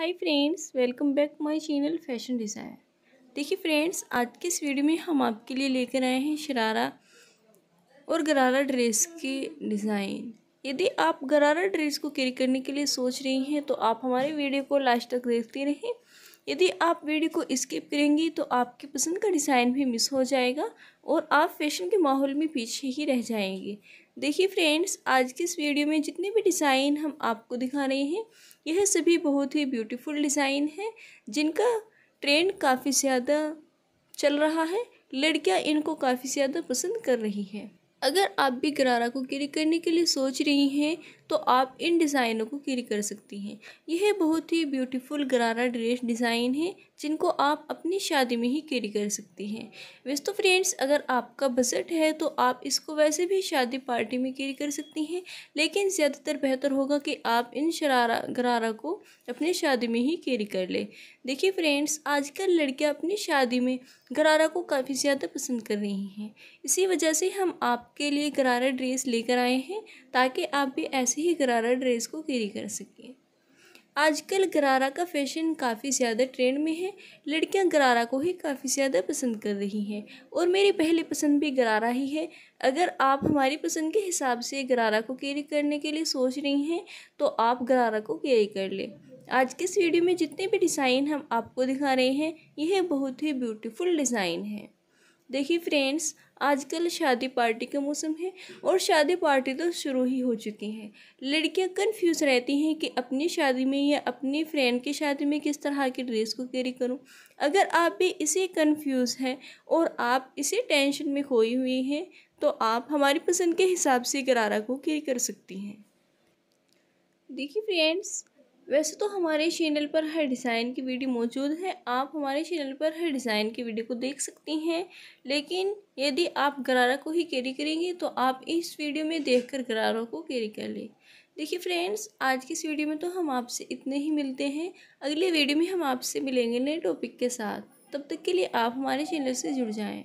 hi friends welcome back my channel fashion desire देखिए friends आज के इस वीडियो में हम आपके लिए लेकर आए हैं शरारा और गरारा ड्रेस के डिज़ाइन यदि आप गरारा ड्रेस को कैरी करने के लिए सोच रही हैं तो आप हमारे वीडियो को लास्ट तक देखते रहें यदि आप वीडियो को स्किप करेंगी तो आपकी पसंद का डिज़ाइन भी मिस हो जाएगा और आप फैशन के माहौल में पीछे ही रह जाएंगे देखिए फ्रेंड्स आज की इस वीडियो में जितने भी डिज़ाइन हम आपको दिखा रहे हैं यह सभी बहुत ही ब्यूटीफुल डिज़ाइन है जिनका ट्रेंड काफ़ी ज़्यादा चल रहा है लड़कियां इनको काफ़ी ज़्यादा पसंद कर रही हैं अगर आप भी गरारा को कैरी करने के लिए सोच रही हैं तो आप इन डिज़ाइनों को कैरी कर सकती हैं यह बहुत ही ब्यूटीफुल गरारा ड्रेस डिज़ाइन है जिनको आप अपनी शादी में ही कैरी कर सकती हैं वैसे तो फ्रेंड्स अगर आपका बजट है तो आप इसको वैसे भी शादी पार्टी में कैरी कर सकती हैं लेकिन ज़्यादातर बेहतर होगा कि आप इन शरारा गरारा को अपनी शादी में ही कैरी कर ले देखिए फ्रेंड्स आजकल लड़कियां अपनी शादी में गरारा को काफ़ी ज़्यादा पसंद कर रही हैं इसी वजह से हम आपके लिए गरारा ड्रेस लेकर आए हैं ताकि आप भी ऐसे से ही गरारा ड्रेस को कैरी कर सकें आजकल गरारा का फैशन काफ़ी ज़्यादा ट्रेंड में है लड़कियां गरारा को ही काफ़ी ज़्यादा पसंद कर रही हैं और मेरी पहली पसंद भी गरारा ही है अगर आप हमारी पसंद के हिसाब से गरारा को कैरी करने के लिए सोच रही हैं तो आप गरारा को कैरी कर लें आज के इस वीडियो में जितने भी डिज़ाइन हम आपको दिखा रहे हैं यह बहुत ही ब्यूटीफुल डिज़ाइन है देखिए फ्रेंड्स आजकल शादी पार्टी का मौसम है और शादी पार्टी तो शुरू ही हो चुकी हैं लड़कियां कंफ्यूज रहती हैं कि अपनी शादी में या अपनी फ्रेंड की शादी में किस तरह की ड्रेस को कैरी करूं अगर आप भी इसी कंफ्यूज हैं और आप इसी टेंशन में खोई हुई हैं तो आप हमारी पसंद के हिसाब से गरारा को कैरी कर सकती हैं देखिए फ्रेंड्स वैसे तो हमारे चैनल पर हर डिज़ाइन की वीडियो मौजूद है आप हमारे चैनल पर हर डिज़ाइन की वीडियो को देख सकती हैं लेकिन यदि आप गरारा को ही कैरी करेंगे तो आप इस वीडियो में देखकर गरारा को कैरी कर लें देखिए फ्रेंड्स आज की इस वीडियो में तो हम आपसे इतने ही मिलते हैं अगले वीडियो में हम आपसे मिलेंगे नए टॉपिक के साथ तब तक के लिए आप हमारे चैनल से जुड़ जाएँ